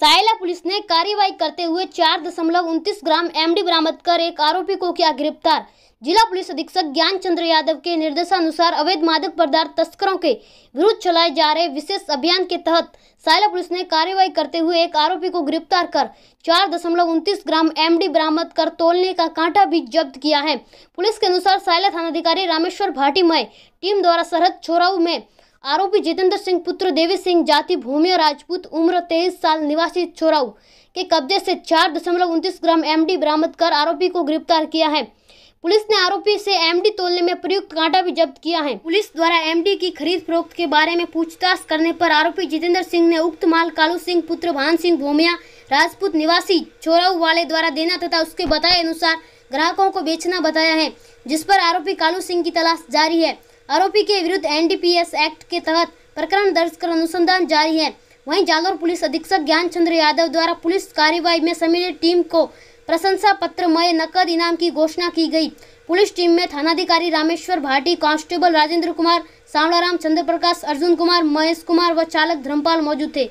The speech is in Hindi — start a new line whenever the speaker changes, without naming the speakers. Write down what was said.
सायला पुलिस ने कार्रवाई करते हुए चार दशमलव उन्तीस ग्राम एमडी बरामद कर एक आरोपी को किया गिरफ्तार जिला पुलिस अधीक्षक ज्ञान चंद्र यादव के निर्देशानुसार अवैध मादक पदार्थ तस्करों के विरुद्ध चलाए जा रहे विशेष अभियान के तहत सायला पुलिस ने कार्रवाई करते हुए एक आरोपी को गिरफ्तार कर चार दशमलव उन्तीस ग्राम एमडी बरामद कर तोलने का कांटा भी जब्त किया है पुलिस के अनुसार सायला थानाधिकारी रामेश्वर भाटी टीम द्वारा सरहद छोराऊ में आरोपी जितेंद्र सिंह पुत्र देवी सिंह जाति भूमिया राजपूत उम्र तेईस साल निवासी छोराऊ के कब्जे से चार दशमलव उन्तीस ग्राम एमडी बरामद कर आरोपी को गिरफ्तार किया है पुलिस ने आरोपी से एमडी तोलने में प्रयुक्त कांटा भी जब्त किया है पुलिस द्वारा एमडी की खरीद फरोख्त के बारे में पूछताछ करने पर आरोपी जितेंद्र सिंह ने उक्त माल कालू सिंह पुत्र भान सिंह भूमिया राजपूत निवासी छोराऊ वाले द्वारा देना तथा उसके बताए अनुसार ग्राहकों को बेचना बताया है जिस पर आरोपी कालू सिंह की तलाश जारी है आरोपी के विरुद्ध एनडीपीएस एक्ट के तहत प्रकरण दर्ज कर अनुसंधान जारी है वहीं जालोर पुलिस अधीक्षक ज्ञान चंद्र यादव द्वारा पुलिस कार्यवाही में सम्मिलित टीम को प्रशंसा पत्र मय नकद इनाम की घोषणा की गई पुलिस टीम में थानाधिकारी रामेश्वर भाटी कांस्टेबल राजेंद्र कुमार सावलाराम चंद्र प्रकाश अर्जुन कुमार महेश कुमार व चालक धर्मपाल मौजूद थे